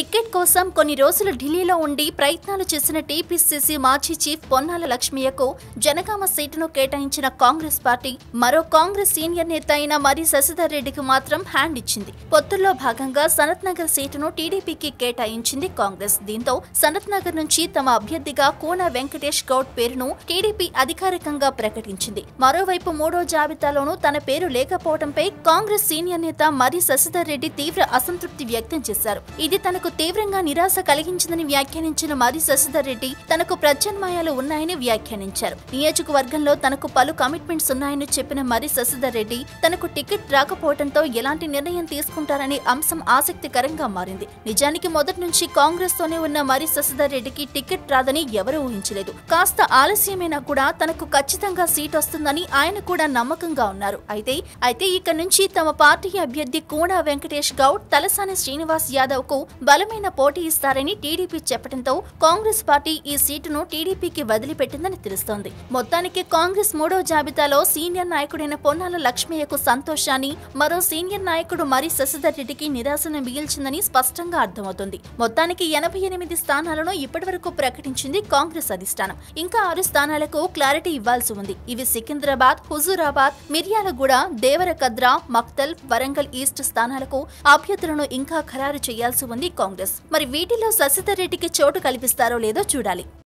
ticket కోసం కొన్ని రోజులు ఢిల్లీలో ఉండి ప్రయత్నాలు చేసిన టీపీసీసీ మాజీ చీఫ్ పొన్నాల లక్ష్మయ్యకు జనగామ సీటును కేటాయించిన కాంగ్రెస్ పార్టీ మరో కాంగ్రెస్ సీనియర్ నేత అయిన మరి శశిధర్ రెడ్డికి మాత్రం హ్యాండ్ ఇచ్చింది పొత్తుల్లో భాగంగా సనత్ నగర్ సీటును టీడీపీకి కేటాయించింది కాంగ్రెస్ దీంతో సనత్ నగర్ నుంచి తమ అభ్యర్థిగా కూన వెంకటేష్ గౌడ్ పేరును టీడీపీ అధికారికంగా ప్రకటించింది మరోవైపు మూడో జాబితాలోనూ తన పేరు లేకపోవడంపై కాంగ్రెస్ సీనియర్ నేత మరి శశిధర్ రెడ్డి తీవ్ర అసంతృప్తి వ్యక్తం చేశారు ఇది తనకు తీవ్రంగా నిరాశ కలిగించిందని వ్యాఖ్యానించిన మాది శశిధర్ రెడ్డి తనకు ప్రత్యామ్నాయాలు ఉన్నాయని వ్యాఖ్యానించారు నియోజకవర్గంలో తనకు పలు కమిట్మెంట్స్ ఉన్నాయని చెప్పిన మరి శశిధర్ రెడ్డి తనకు టికెట్ రాకపోవడంతో ఎలాంటి నిర్ణయం తీసుకుంటారనే అంశం ఆసక్తికరంగా మారింది నిజానికి మొదటి నుంచి కాంగ్రెస్ తోనే ఉన్న మరి శశిధర్ రెడ్డికి టికెట్ రాదని ఎవరూ ఊహించలేదు కాస్త ఆలస్యమైనా కూడా తనకు ఖచ్చితంగా సీట్ వస్తుందని ఆయన కూడా నమ్మకంగా ఉన్నారు అయితే అయితే ఇక నుంచి తమ పార్టీ అభ్యర్థి కూడా వెంకటేష్ గౌడ్ తలసాని శ్రీనివాస్ యాదవ్ కు బల బలమైన పోటీ ఇస్తారని టీడీపీ చెప్పడంతో కాంగ్రెస్ పార్టీ ఈ సీటును టీడీపీకి వదిలిపెట్టిందని తెలుస్తోంది మొత్తానికి కాంగ్రెస్ మూడో జాబితాలో సీనియర్ నాయకుడైన పొన్నాల లక్ష్మయ్యకు సంతోషాన్ని మరో సీనియర్ నాయకుడు మరి శశిధర్ రెడ్డికి నిరాశను మిగిల్చిందని స్పష్టంగా అర్థమవుతుంది మొత్తానికి ఎనభై ఎనిమిది స్థానాలను ఇప్పటివరకు ప్రకటించింది కాంగ్రెస్ అధిష్టానం ఇంకా ఆరు స్థానాలకు క్లారిటీ ఇవ్వాల్సి ఉంది ఇవి సికింద్రాబాద్ హుజూరాబాద్ మిర్యాలగూడ దేవరకద్ర మక్తల్ వరంగల్ ఈస్ట్ స్థానాలకు అభ్యర్థులను ఇంకా ఖరారు చేయాల్సి ఉంది కాంగ్రెస్ మరి వీటిలో శశిధర్ రెడ్డికి చోటు కల్పిస్తారో లేదో చూడాలి